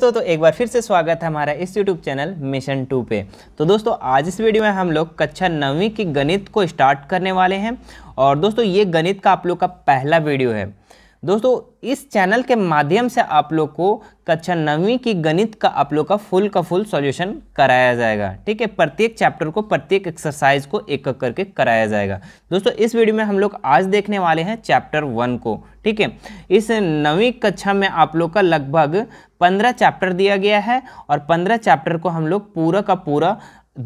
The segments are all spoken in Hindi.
दोस्तों तो एक बार फिर से स्वागत है हमारा इस YouTube चैनल मिशन टू पे तो दोस्तों आज इस वीडियो में हम लोग कक्षा नवी की गणित को स्टार्ट करने वाले हैं और दोस्तों ये गणित का आप लोग का पहला वीडियो है दोस्तों इस चैनल के माध्यम से आप लोग को कक्षा नवीं की गणित का आप लोग का फुल का फुल सॉल्यूशन कराया जाएगा ठीक है प्रत्येक चैप्टर को प्रत्येक एक्सरसाइज को एक एक करके कराया जाएगा दोस्तों इस वीडियो में हम लोग आज देखने वाले हैं चैप्टर वन को ठीक है इस नवीं कक्षा में आप लोग का लगभग पंद्रह चैप्टर दिया गया है और पंद्रह चैप्टर को हम लोग पूरा का पूरा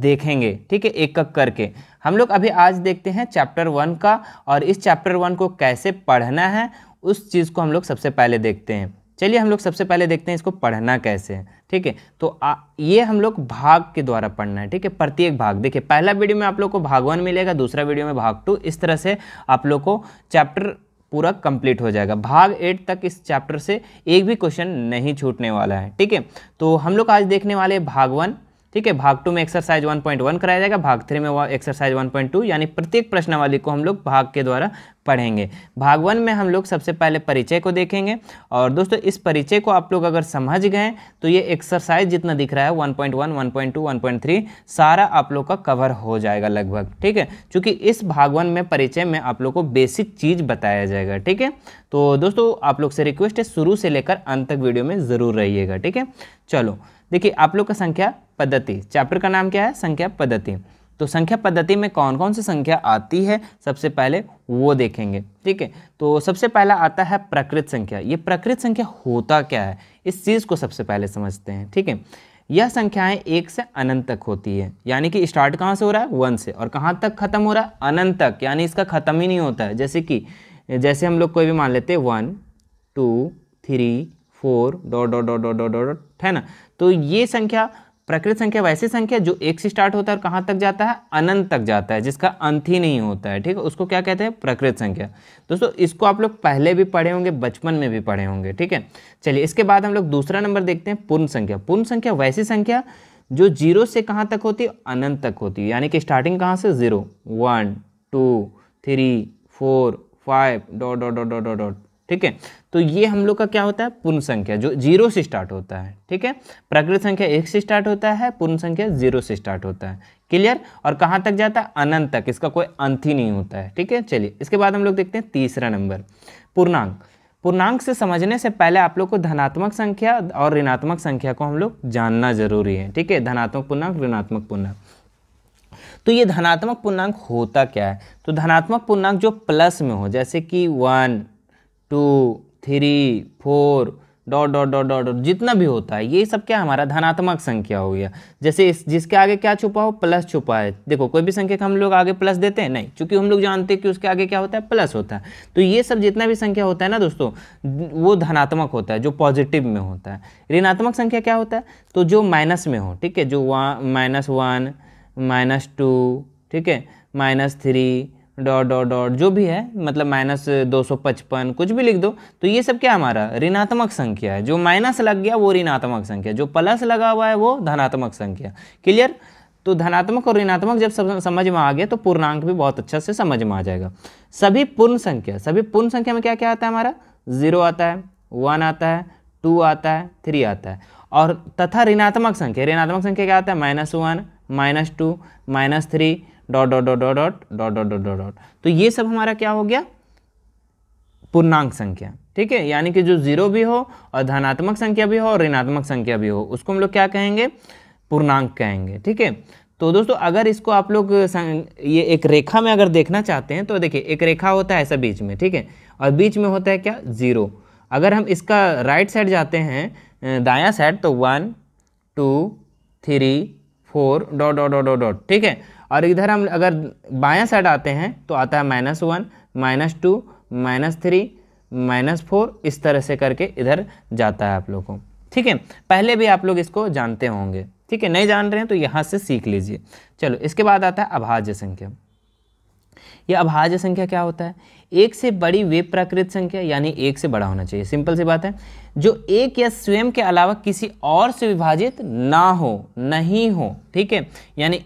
देखेंगे ठीक है एक एक करके हम लोग अभी आज देखते हैं चैप्टर वन का और इस चैप्टर वन को कैसे पढ़ना है उस चीज़ को हम लोग सबसे पहले देखते हैं चलिए हम लोग सबसे पहले देखते हैं इसको पढ़ना कैसे है ठीक है तो आ, ये हम लोग भाग के द्वारा पढ़ना है ठीक है प्रत्येक भाग देखिए पहला वीडियो में आप लोग को भाग वन मिलेगा दूसरा वीडियो में भाग टू इस तरह से आप लोग को चैप्टर पूरा कंप्लीट हो जाएगा भाग एट तक इस चैप्टर से एक भी क्वेश्चन नहीं छूटने वाला है ठीक है तो हम लोग आज देखने वाले भाग वन ठीक है भाग टू में एक्सरसाइज 1.1 कराया जाएगा भाग थ्री में एक्सरसाइज 1.2 यानी प्रत्येक प्रश्नावली को हम लोग भाग के द्वारा पढ़ेंगे भाग वन में हम लोग सबसे पहले परिचय को देखेंगे और दोस्तों इस परिचय को आप लोग अगर समझ गए तो ये एक्सरसाइज जितना दिख रहा है 1.1, 1.2, 1.3 सारा आप लोग का कवर हो जाएगा लगभग ठीक है क्योंकि इस भाग वन में परिचय में आप लोग को बेसिक चीज़ बताया जाएगा ठीक है तो दोस्तों आप लोग से रिक्वेस्ट है शुरू से लेकर अंत तक वीडियो में ज़रूर रहिएगा ठीक है चलो देखिए आप लोग का संख्या पद्धति चैप्टर का नाम क्या है संख्या पद्धति तो संख्या पद्धति में कौन कौन सी संख्या आती है सबसे पहले वो देखेंगे ठीक है तो सबसे पहला आता है प्रकृत संख्या ये प्रकृत संख्या होता क्या है इस चीज़ को सबसे पहले समझते हैं ठीक है यह संख्याएं एक से अनंत तक होती है यानी कि स्टार्ट कहाँ से हो रहा है वन से और कहाँ तक खत्म हो रहा है अनंत तक यानी इसका ख़त्म ही नहीं होता है जैसे कि जैसे हम लोग कोई भी मान लेते हैं one two three four dot dot dot dot dot dot है ना तो ये संख्या प्रकृत संख्या वैसी संख्या जो एक से स्टार्ट होता है और कहाँ तक जाता है अनंत तक जाता है जिसका अंत ही नहीं होता है ठीक है उसको क्या कहते हैं प्रकृत संख्या दोस्तों इसको आप लोग पहले भी पढ़े होंगे बचपन में भी पढ़े होंगे ठीक है चलिए इसके बाद हम लोग दूसरा नंबर देखते हैं पूर्ण संख्या पूर्ण संख्या वैसी संख्या जो जीरो से कहाँ तक होती है अनंत तक होती है यानी कि स्टार्टिंग कहाँ से zero one two three four five dot dot dot dot dot ठीक है तो ये हम लोग का क्या होता है पूर्ण संख्या जो जीरो से स्टार्ट होता है ठीक है प्राकृत संख्या एक से स्टार्ट होता है पूर्ण संख्या जीरो से स्टार्ट होता है क्लियर और कहाँ तक जाता है अनंत तक इसका कोई अंत ही नहीं होता है ठीक है चलिए इसके बाद हम लोग देखते हैं तीसरा नंबर पूर्णांक पूर्णांक से समझने से पहले आप लोग को धनात्मक संख्या और ऋणात्मक संख्या को हम लोग जानना जरूरी है ठीक है धनात्मक पूर्णांक ऋणात्मक पूर्णांक तो ये धनात्मक पूर्णांक होता क्या है तो धनात्मक पूर्णांक जो प्लस में हो जैसे कि one two three four dot dot dot dot dot जितना भी होता है ये सब क्या हमारा धनात्मक संख्या हो गया जैसे इस जिसके आगे क्या छुपा हो प्लस छुपा है देखो कोई भी संख्या का हम लोग आगे प्लस देते हैं नहीं क्योंकि हम लोग जानते हैं कि उसके आगे क्या होता है प्लस होता है तो ये सब जितना भी संख्या होता है ना दोस्तों वो धनात्मक होता है जो पॉजिटिव में होता है ऋणात्मक संख्या क्या होता है तो जो माइनस में हो ठीक है जो माइनस वन माइनस टू ठीक है minus three dot dot dot जो भी है मतलब माइनस दो सौ पचपन कुछ भी लिख दो तो ये सब क्या हमारा ऋणात्मक संख्या है जो माइनस लग गया वो ऋणात्मक संख्या जो प्लस लगा हुआ है वो धनात्मक संख्या क्लियर तो धनात्मक और ऋणात्मक जब समझ में आ गया तो पूर्णांक भी बहुत अच्छा से समझ में आ जाएगा सभी पूर्ण संख्या सभी पूर्ण संख्या में क्या क्या आता है हमारा जीरो आता है वन आता है टू आता है थ्री आता है और तथा ऋणात्मक संख्या ऋणात्मक संख्या क्या आता है minus one minus two minus three dot dot dot dot dot dot dot dot dot dot तो ये सब हमारा क्या हो गया पूर्णांक संख्या ठीक है यानी कि जो जीरो भी हो और धनात्मक संख्या भी हो और ऋणात्मक संख्या भी हो उसको हम लोग क्या कहेंगे पूर्णांक कहेंगे ठीक है तो दोस्तों अगर इसको आप लोग ये एक रेखा में अगर देखना चाहते हैं तो देखिए एक रेखा होता है ऐसा बीच में ठीक है और बीच में होता है क्या ज़ीरो अगर हम इसका राइट साइड जाते हैं दायां साइड तो one two three four dot dot dot dot ठीक है और इधर हम अगर बायां साइड आते हैं तो आता है minus one minus two minus three minus four इस तरह से करके इधर जाता है आप लोग को ठीक है पहले भी आप लोग इसको जानते होंगे ठीक है नहीं जान रहे हैं तो यहाँ से सीख लीजिए चलो इसके बाद आता है अभाज्य संख्या यह अभाज्य संख्या क्या होता है एक से बड़ी वे प्राकृत संख्या यानी एक से बड़ा होना चाहिए सिंपल सी बात है जो एक या स्वयं के अलावा किसी और से विभाजित ना हो नहीं हो ठीक है यानी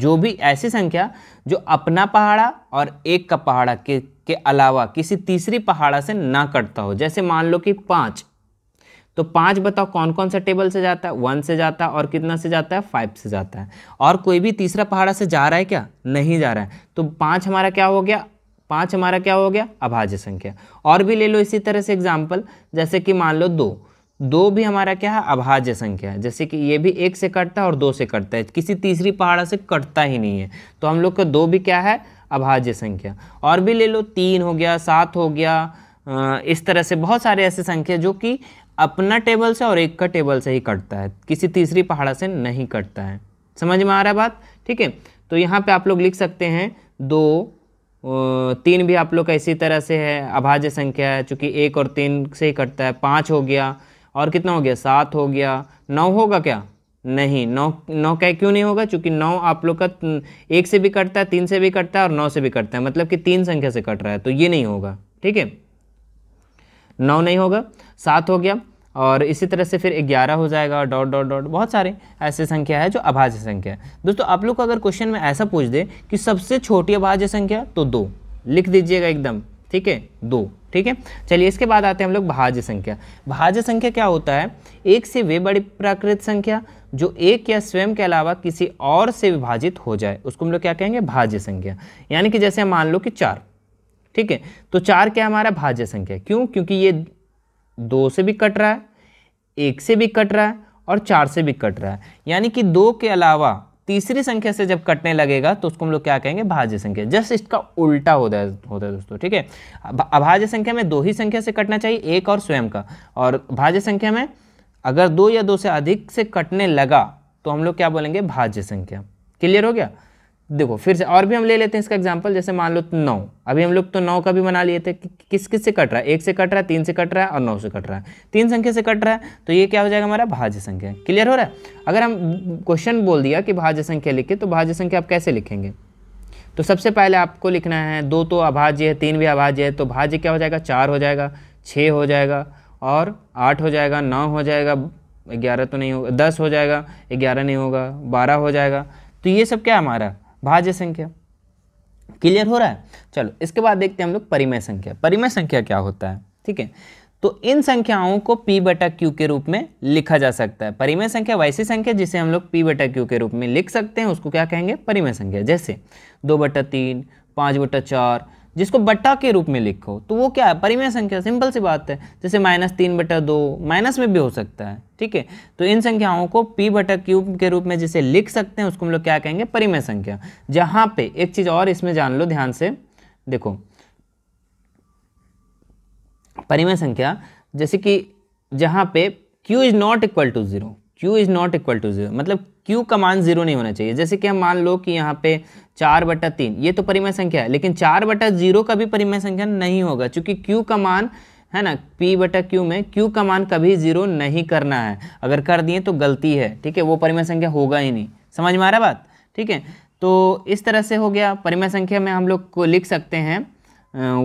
जो भी ऐसी संख्या जो अपना पहाड़ा और एक का पहाड़ा के के अलावा किसी तीसरी पहाड़ा से ना कटता हो जैसे मान लो कि पाँच तो पाँच बताओ कौन कौन सा टेबल से जाता है वन से जाता है और कितना से जाता है फाइव से जाता है और कोई भी तीसरा पहाड़ा से जा रहा है क्या नहीं जा रहा है तो पाँच हमारा क्या हो गया पाँच हमारा क्या हो गया अभाज्य संख्या और भी ले लो इसी तरह से एग्जाम्पल जैसे कि मान लो दो दो भी हमारा क्या है अभाज्य संख्या है जैसे कि ये भी एक से कटता है और दो से कटता है किसी तीसरी पहाड़ा से कटता ही नहीं है तो हम लोग का दो भी क्या है अभाज्य संख्या और भी ले लो तीन हो गया सात हो गया इस तरह से बहुत सारे ऐसे संख्या जो कि अपना टेबल से और एक का टेबल से ही कटता है किसी तीसरी पहाड़ा से नहीं कटता है समझ में आ रहा है बात ठीक है तो यहाँ पे आप लोग लिख सकते हैं दो तीन भी आप लोग का इसी तरह से है अभाज्य संख्या है चूँकि एक और तीन से ही कटता है पाँच हो गया और कितना हो गया सात हो गया नौ होगा क्या नहीं नौ नौ क्या क्यों नहीं होगा क्योंकि नौ आप लोग का एक से भी कटता है तीन से भी कटता है और नौ से भी कटता है मतलब कि तीन संख्या से कट रहा है तो ये नहीं होगा ठीक है नौ नहीं होगा सात हो गया और इसी तरह से फिर ग्यारह हो जाएगा डॉट डॉट डॉट बहुत सारे ऐसे संख्या है जो अभाज्य संख्या है दोस्तों आप लोग को अगर क्वेश्चन में ऐसा पूछ दे कि सबसे छोटी अभाज्य संख्या तो दो लिख दीजिएगा एकदम ठीक है दो ठीक है चलिए इसके बाद आते हैं हम लोग भाज्य संख्या भाज्य संख्या क्या होता है एक से वे बड़ी प्राकृत संख्या जो एक या स्वयं के अलावा किसी और से विभाजित हो जाए उसको हम लोग क्या कहेंगे भाज्य संख्या यानी कि जैसे मान लो कि चार ठीक है तो चार क्या हमारा भाज्य संख्या क्यों क्योंकि ये दो से भी कट रहा है एक से भी कट रहा है और चार से भी कट रहा है यानी कि दो के अलावा तीसरी संख्या से जब कटने लगेगा तो उसको हम लोग क्या कहेंगे भाज्य संख्या जस्ट इसका उल्टा होता है होता है दोस्तों ठीक है अभाज्य संख्या में दो ही संख्या से कटना चाहिए एक और स्वयं का और भाज्य संख्या में अगर दो या दो से अधिक से कटने लगा तो हम लोग क्या बोलेंगे भाज्य संख्या क्लियर हो गया देखो फिर से और भी हम ले लेते हैं इसका एग्जाम्पल जैसे मान लो तो नौ अभी हम लोग तो नौ का भी बना लिए थे कि, किस किस से कट रहा है एक से कट रहा है तीन से कट रहा है और नौ से कट रहा है तीन संख्या से कट रहा है तो ये क्या हो जाएगा हमारा भाज्य संख्या क्लियर हो रहा है अगर हम क्वेश्चन बोल दिया कि भाज्य संख्या लिखे तो भाज्य संख्या आप कैसे लिखेंगे तो सबसे पहले आपको लिखना है दो तो अभाज्य है तीन भी अभाज्य है तो भाज्य क्या हो जाएगा चार हो जाएगा छः हो जाएगा और आठ हो जाएगा नौ हो जाएगा ग्यारह तो नहीं होगा दस हो जाएगा ग्यारह नहीं होगा बारह हो जाएगा तो ये सब क्या हमारा भाज्य संख्या क्लियर हो रहा है चलो इसके बाद देखते हैं हम लोग परिमय संख्या परिमय संख्या क्या होता है ठीक है तो इन संख्याओं को पी बटा क्यू के रूप में लिखा जा सकता है परिमय संख्या वैसी संख्या जिसे हम लोग पी बटा क्यू के रूप में लिख सकते हैं उसको क्या कहेंगे परिमय संख्या जैसे दो बटा तीन पाँच बटा चार जिसको बट्टा के रूप में लिखो तो वो क्या है परिमेय संख्या सिंपल सी बात है जैसे माइनस तीन बटा दो माइनस में भी हो सकता है ठीक है तो इन संख्याओं को पी बटा क्यूब के रूप में जिसे लिख सकते हैं उसको हम लोग क्या कहेंगे परिमेय संख्या जहां पे एक चीज़ और इसमें जान लो ध्यान से देखो परिमेय संख्या जैसे कि जहां पे q is not equal to zero q is not equal to zero मतलब क्यू का मान जीरो नहीं होना चाहिए जैसे कि हम मान लो कि यहाँ पे चार बटा तीन ये तो परिमय संख्या है लेकिन चार बटा जीरो का भी परिमय संख्या नहीं होगा चूंकि क्यू का मान है ना p बटा क्यू में q का मान कभी जीरो नहीं करना है अगर कर दिए तो गलती है ठीक है वो परिमय संख्या होगा ही नहीं समझ में आ रहा बात ठीक है तो इस तरह से हो गया परिमय संख्या में हम लोग को लिख सकते हैं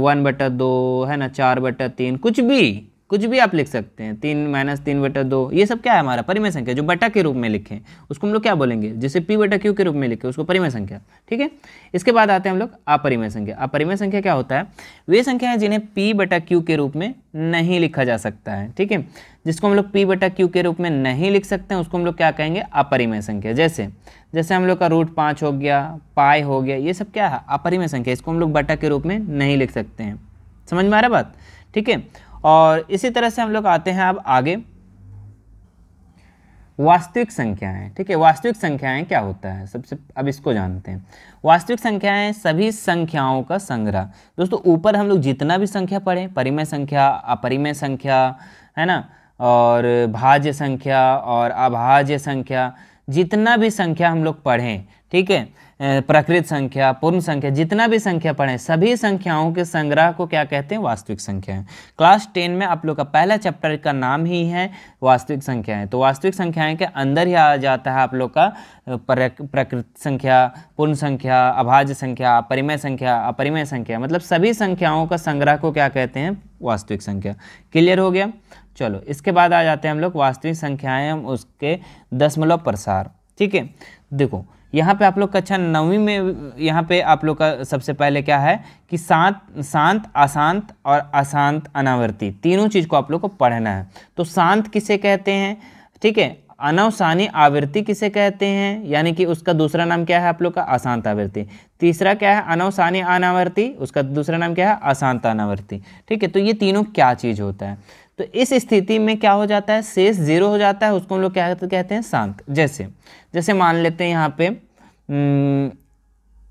वन बटा दो है ना चार बटा तीन कुछ भी कुछ भी आप लिख सकते हैं तीन माइनस तीन बटा दो ये सब क्या है हमारा परिमेय संख्या जो बटा के रूप में लिखें उसको हम लोग क्या बोलेंगे जिसे पी बटा क्यू के रूप में लिखे उसको परिमेय संख्या ठीक है इसके बाद आते हैं हम लोग अपरिमेय संख्या अपरिमेय संख्या क्या होता है वे संख्या है जिन्हें पी बटा क्यू के रूप में नहीं लिखा जा सकता है ठीक है जिसको हम लोग पी बटा क्यू के रूप में नहीं लिख सकते हैं उसको हम लोग क्या कहेंगे अपरिमेय संख्या जैसे जैसे हम लोग का रूट पाँच हो गया पाए हो गया ये सब क्या है अपरिमेय संख्या इसको हम लोग बटा के रूप में नहीं लिख सकते हैं समझ में आ रहा बात ठीक है और इसी तरह से हम लोग आते हैं अब आगे वास्तविक संख्याएं ठीक है वास्तविक संख्याएं क्या होता है सबसे अब इसको जानते हैं वास्तविक संख्याएं सभी संख्याओं का संग्रह दोस्तों ऊपर हम लोग जितना भी संख्या पढ़ें परिमेय संख्या अपरिमेय संख्या है ना और भाज्य संख्या और अभाज्य संख्या जितना भी संख्या हम लोग पढ़ें ठीक है प्राकृत संख्या पूर्ण संख्या जितना भी संख्या पढ़ें सभी संख्याओं के संग्रह को क्या कहते हैं वास्तविक संख्या है क्लास टेन में आप लोग का पहला चैप्टर का नाम ही है वास्तविक संख्या तो वास्तविक संख्याएं के अंदर ही आ जाता है आप लोग का प्रकृत संख्या पूर्ण संख्या अभाज्य संख्या परिमय संख्या अपरिमय संख्या मतलब सभी संख्याओं का संग्रह को क्या कहते हैं वास्तविक संख्या क्लियर हो गया चलो इसके बाद आ जाते हैं हम लोग वास्तविक संख्याएं उसके दशमलव प्रसार ठीक है देखो यहाँ पे आप लोग कक्षा अच्छा नौवीं में यहाँ पे आप लोग का सबसे पहले क्या है कि शांत शांत अशांत और अशांत अनावर्ती तीनों चीज़ को आप लोग को पढ़ना है तो शांत किसे कहते हैं ठीक है अनवसानी आवृत्ति किसे कहते हैं यानी कि उसका दूसरा नाम क्या है आप लोग का अशांत आवृत्ति तीसरा क्या है अनवसानी अनावृत्ति उसका दूसरा नाम क्या है अशांत अनावृत्ति ठीक है तो ये तीनों क्या चीज़ होता है तो इस स्थिति में क्या हो जाता है शेष जीरो हो जाता है उसको हम लोग क्या कहते हैं शांत जैसे जैसे मान लेते हैं यहाँ पे हम्म,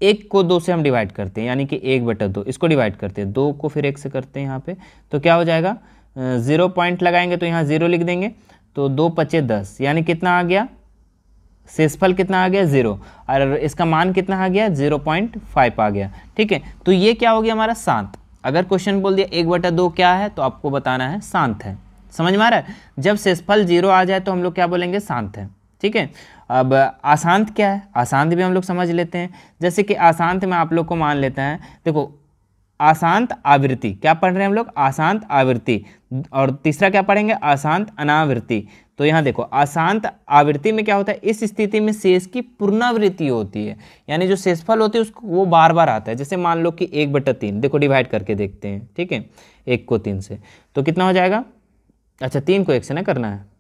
एक को दो से हम डिवाइड करते हैं यानी कि एक बटा दो इसको डिवाइड करते हैं दो को फिर एक से करते हैं यहाँ पे तो क्या हो जाएगा ज़ीरो पॉइंट लगाएंगे तो यहाँ ज़ीरो लिख देंगे तो दो पचे दस यानी कितना आ गया शेषफल कितना आ गया ज़ीरो और इसका मान कितना आ गया ज़ीरो पॉइंट फाइव आ गया ठीक है तो ये क्या हो गया हमारा शांत अगर क्वेश्चन बोल दिया एक बटा दो क्या है तो आपको बताना है शांत है समझ में आ रहा है जब शेषफल जीरो आ जाए तो हम लोग क्या बोलेंगे शांत है ठीक है अब आशांत क्या है आशांत भी हम लोग समझ लेते हैं जैसे कि आशांत में आप लोग को मान लेते हैं देखो आशांत आवृत्ति क्या पढ़ रहे हैं हम लोग आशांत आवृत्ति और तीसरा क्या पढ़ेंगे आशांत अनावृत्ति तो यहाँ देखो अशांत आवृत्ति में क्या होता है इस स्थिति में शेष की पुनरावृत्ति होती है यानी जो शेषफल होती है उसको वो बार बार आता है जैसे मान लो कि एक बटा तीन देखो डिवाइड करके देखते हैं ठीक है एक को तीन से तो कितना हो जाएगा अच्छा तीन को एक से ना करना है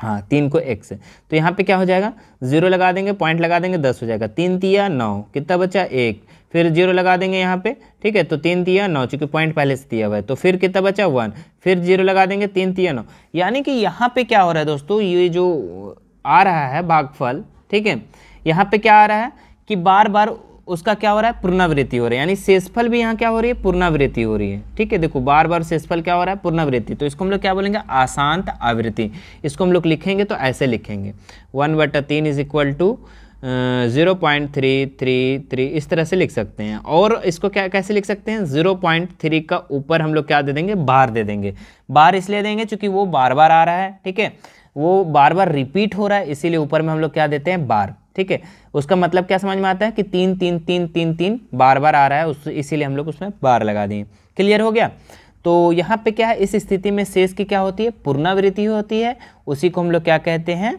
हाँ तीन को एक्स तो यहाँ पे क्या हो जाएगा जीरो लगा देंगे पॉइंट लगा देंगे दस हो जाएगा तीन तिया नौ कितना बचा एक फिर जीरो लगा देंगे यहाँ पे ठीक है तो तीन तिया नौ चूंकि पॉइंट पहले से दिया हुआ है तो फिर कितना बचा वन फिर जीरो लगा देंगे तीन तिया नौ यानी कि यहाँ पे क्या हो रहा है दोस्तों ये जो आ रहा है भागफल ठीक है यहाँ पे क्या आ रहा है कि बार बार उसका क्या हो रहा है पूर्णावृत्ति हो रही है यानी सेसफल भी यहाँ क्या हो रही है पूर्णावृत्ति हो रही है ठीक है देखो बार बार शेषफल क्या हो रहा है पूर्णावृत्ति तो इसको हम लोग क्या बोलेंगे आशांत आवृत्ति इसको हम लोग लिखेंगे तो ऐसे लिखेंगे वन बटा तीन is equal to zero point three three three इस तरह से लिख सकते हैं और इसको क्या कैसे लिख सकते हैं ज़ीरो पॉइंट थ्री का ऊपर हम लोग क्या दे देंगे बार दे देंगे बार इसलिए देंगे क्योंकि वो बार बार आ रहा है ठीक है वो बार बार रिपीट हो रहा है इसीलिए ऊपर में हम लोग क्या देते हैं बार ठीक है उसका मतलब क्या समझ में आता है कि तीन तीन तीन तीन तीन बार बार आ रहा है उस इसीलिए हम लोग उसमें बार लगा दिए क्लियर हो गया तो यहाँ पे क्या है इस स्थिति में शेष की क्या होती है पूर्णावृत्ति होती है उसी को हम लोग क्या कहते हैं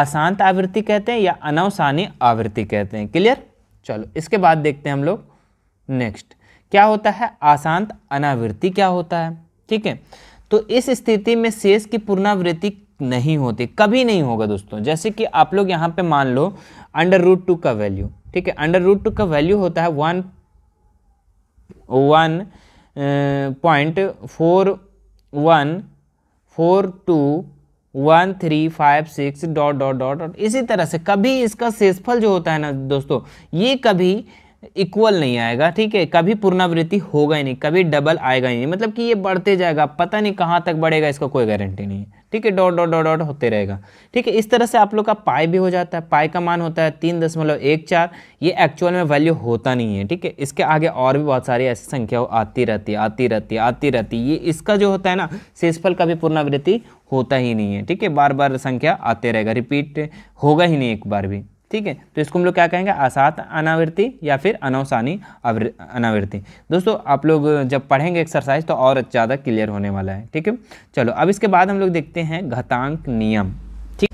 आशांत आवृत्ति कहते हैं या अनवसानी आवृत्ति कहते हैं क्लियर चलो इसके बाद देखते हैं हम लोग नेक्स्ट क्या होता है आशांत अनावृत्ति क्या होता है ठीक है तो इस स्थिति में शेष की पुनरावृत्ति नहीं होती कभी नहीं होगा दोस्तों जैसे कि आप लोग यहाँ पे मान लो अंडर रूट टू का वैल्यू ठीक है अंडर रूट टू का वैल्यू होता है one one point four one four two one three five six dot dot dot dot इसी तरह से कभी इसका शेषफल जो होता है ना दोस्तों ये कभी इक्वल नहीं आएगा ठीक है कभी पूर्णावृत्ति होगा ही नहीं कभी डबल आएगा ही नहीं मतलब कि ये बढ़ते जाएगा पता नहीं कहाँ तक बढ़ेगा इसका कोई गारंटी नहीं है ठीक है डॉट डॉट डॉट डॉट होते रहेगा ठीक है इस तरह से आप लोग का पाई भी हो जाता है पाई का मान होता है तीन दशमलव एक चार ये एक्चुअल में वैल्यू होता नहीं है ठीक है इसके आगे और भी बहुत सारी ऐसी संख्या आती रहती है आती रहती है आती रहती है ये इसका जो होता है ना शेषफल का भी पूर्णावृत्ति होता ही नहीं है ठीक है बार बार संख्या आते रहेगा रिपीट होगा ही नहीं एक बार भी ठीक है तो इसको हम लोग क्या कहेंगे असात अनावृत्ति या फिर अनौसानी अनावृत्ति दोस्तों आप लोग जब पढ़ेंगे एक्सरसाइज तो और ज़्यादा क्लियर होने वाला है ठीक है चलो अब इसके बाद हम लोग देखते हैं घतांक नियम ठीक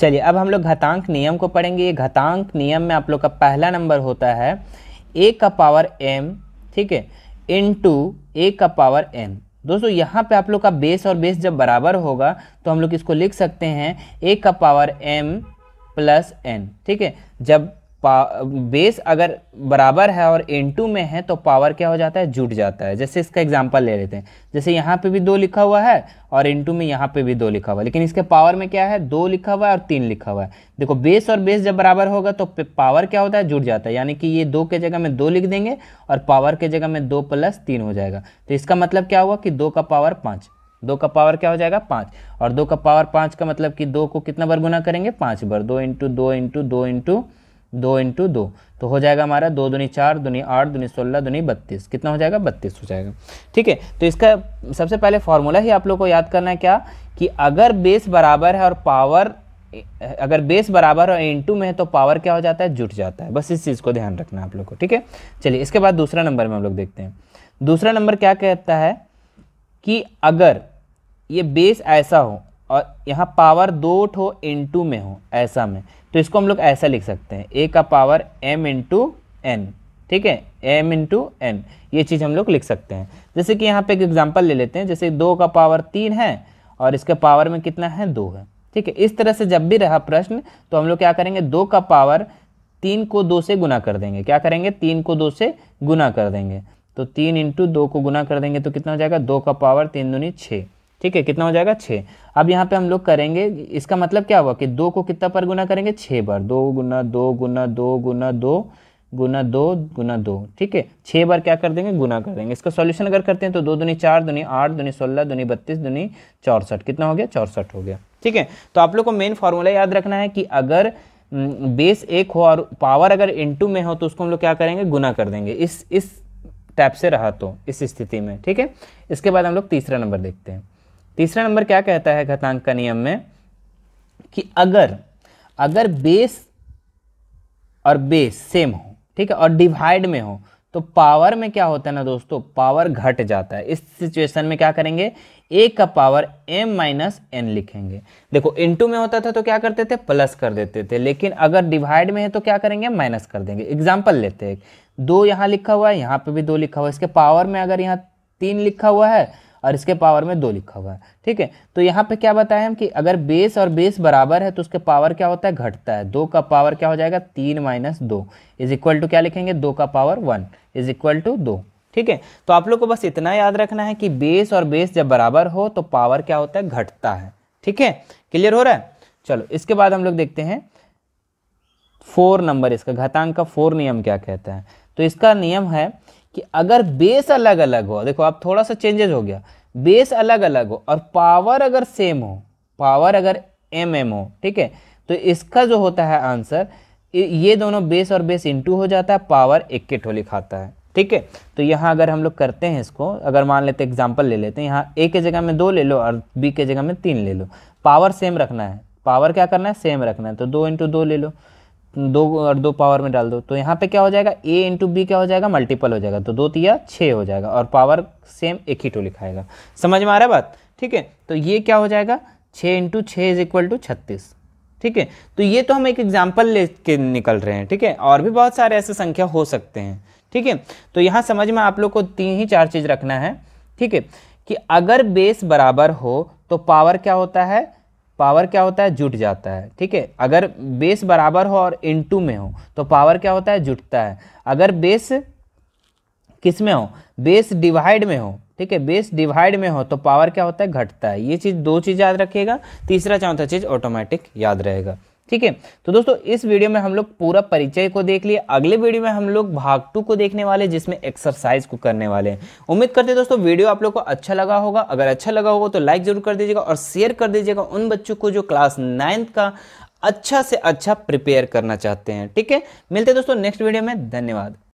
चलिए अब हम लोग घतांक नियम को पढ़ेंगे ये घतांक नियम में आप लोग का पहला नंबर होता है ए का पावर एम ठीक है इन टू ए का पावर एम दोस्तों यहाँ पे आप लोग का बेस और बेस जब बराबर होगा तो हम लोग इसको लिख सकते हैं ए का पावर एम प्लस एन ठीक है जब बेस अगर बराबर है और एन टू में है तो पावर क्या हो जाता है जुट जाता है जैसे इसका एग्जाम्पल ले लेते हैं जैसे यहाँ पे भी दो लिखा हुआ है और एन टू में यहाँ पे भी दो लिखा हुआ है लेकिन इसके पावर में क्या है दो लिखा हुआ है और तीन लिखा हुआ है देखो बेस और बेस जब बराबर होगा तो पावर क्या होता है जुट जाता है यानी कि ये दो के जगह में दो लिख देंगे और पावर के जगह में दो प्लस तीन हो जाएगा तो इसका मतलब क्या हुआ कि दो का पावर पाँच दो का पावर क्या हो जाएगा पाँच और दो का पावर पाँच का मतलब कि दो को कितना बार गुना करेंगे पाँच बार दो इंटू दो इंटू दो इंटू दो इंटू दो तो हो जाएगा हमारा दो दुनी चार दुनी आठ दुनी सोलह दुनी बत्तीस कितना हो जाएगा बत्तीस हो जाएगा ठीक है तो इसका सबसे पहले फॉर्मूला ही आप लोग को याद करना है क्या कि अगर बेस बराबर है और पावर अगर बेस बराबर और इंटू में है तो पावर क्या हो जाता है जुट जाता है बस इस चीज़ को ध्यान रखना आप लोग को ठीक है चलिए इसके बाद दूसरा नंबर में हम लोग देखते हैं दूसरा नंबर क्या कहता है कि अगर ये बेस ऐसा हो और यहाँ पावर दो ठो इनटू में हो ऐसा में तो इसको हम लोग ऐसा लिख सकते हैं ए का पावर एम इंटू एन ठीक है एम इंटू एन ये चीज़ हम लोग लिख सकते हैं जैसे कि यहाँ पे एक एग्जांपल ले लेते हैं जैसे दो का पावर तीन है और इसके पावर में कितना है दो है ठीक है इस तरह से जब भी रहा प्रश्न तो हम लोग क्या करेंगे दो का पावर तीन को दो से गुना कर देंगे क्या करेंगे तीन को दो से गुना कर देंगे तो तीन इंटू दो को गुना कर देंगे तो कितना हो जाएगा दो का पावर तीन दूनी छः ठीक है कितना हो जाएगा छः अब यहाँ पे हम लोग करेंगे इसका मतलब क्या हुआ कि दो को कितना पर गुना करेंगे छः बार दो गुना दो गुना दो गुना दो गुना दो गुना दो ठीक है छः बार क्या कर देंगे गुना कर देंगे इसका सॉल्यूशन अगर करते हैं तो दो दुनी चार दुनी आठ दूनी सोलह दूनी बत्तीस दूनी चौंसठ कितना हो गया चौंसठ हो गया ठीक है तो आप लोग को मेन फार्मूला याद रखना है कि अगर बेस एक हो और पावर अगर इन में हो तो उसको हम लोग क्या करेंगे गुना कर देंगे इस इस टाइप से रहा तो इस स्थिति में ठीक है इसके बाद हम लोग तीसरा नंबर देखते हैं तीसरा नंबर क्या कहता है घातांक का नियम में कि अगर अगर बेस और बेस सेम हो ठीक है और डिवाइड में हो तो पावर में क्या होता है ना दोस्तों पावर घट जाता है इस सिचुएशन में क्या करेंगे ए का पावर एम माइनस एन लिखेंगे देखो इनटू में होता था तो क्या करते थे प्लस कर देते थे लेकिन अगर डिवाइड में है तो क्या करेंगे माइनस कर देंगे एग्जाम्पल लेते हैं दो यहाँ लिखा हुआ है यहाँ पे भी दो लिखा हुआ है इसके पावर में अगर यहाँ तीन लिखा हुआ है और इसके पावर में दो लिखा हुआ है ठीक है तो यहाँ पे क्या बताया हम कि अगर बेस और बेस बराबर है तो उसके पावर क्या होता है घटता है दो का पावर क्या हो जाएगा तीन माइनस दो इज इक्वल टू क्या लिखेंगे दो का power one is equal to दो ठीक है तो आप लोग को बस इतना याद रखना है कि बेस और बेस जब बराबर हो तो पावर क्या होता है घटता है ठीक है क्लियर हो रहा है चलो इसके बाद हम लोग देखते हैं फोर नंबर इसका घातांक का फोर नियम क्या कहता है तो इसका नियम है कि अगर बेस अलग अलग हो देखो आप थोड़ा सा चेंजेस हो गया बेस अलग अलग हो और पावर अगर सेम हो पावर अगर एम एम हो ठीक है तो इसका जो होता है आंसर ये दोनों बेस और बेस इंटू हो जाता है पावर के ठोली खाता है ठीक है तो यहाँ अगर हम लोग करते हैं इसको अगर मान लेते एग्जाम्पल ले लेते हैं यहाँ ए के जगह में दो ले लो और बी के जगह में तीन ले लो पावर सेम रखना है पावर क्या करना है सेम रखना है तो दो इंटू दो ले लो दो और दो पावर में डाल दो तो यहाँ पे क्या हो जाएगा ए इंटू बी क्या हो जाएगा मल्टीपल हो जाएगा तो दो तिया छः हो जाएगा और पावर सेम एक ही टू लिखाएगा समझ में आ रहा है बात ठीक है तो ये क्या हो जाएगा छः इंटू छः इज इक्वल टू छत्तीस ठीक है तो ये तो हम एक एग्जाम्पल ले के निकल रहे हैं ठीक है और भी बहुत सारे ऐसे संख्या हो सकते हैं ठीक है तो यहाँ समझ में आप लोग को तीन ही चार चीज़ रखना है ठीक है कि अगर बेस बराबर हो तो पावर क्या होता है पावर क्या होता है जुट जाता है ठीक है अगर बेस बराबर हो और इनटू में हो तो पावर क्या होता है जुटता है अगर बेस किस में हो बेस डिवाइड में हो ठीक है बेस डिवाइड में हो तो पावर क्या होता है घटता है ये चीज़ दो चीज़ याद रखिएगा तीसरा चौथा चीज़ ऑटोमेटिक याद रहेगा ठीक है तो दोस्तों इस वीडियो में हम लोग पूरा परिचय को देख लिए अगले वीडियो में हम लोग भाग टू को देखने वाले जिसमें एक्सरसाइज को करने वाले हैं उम्मीद करते हैं दोस्तों वीडियो आप लोग को अच्छा लगा होगा अगर अच्छा लगा होगा तो लाइक जरूर कर दीजिएगा और शेयर कर दीजिएगा उन बच्चों को जो क्लास नाइन्थ का अच्छा से अच्छा प्रिपेयर करना चाहते हैं ठीक है मिलते हैं दोस्तों नेक्स्ट वीडियो में धन्यवाद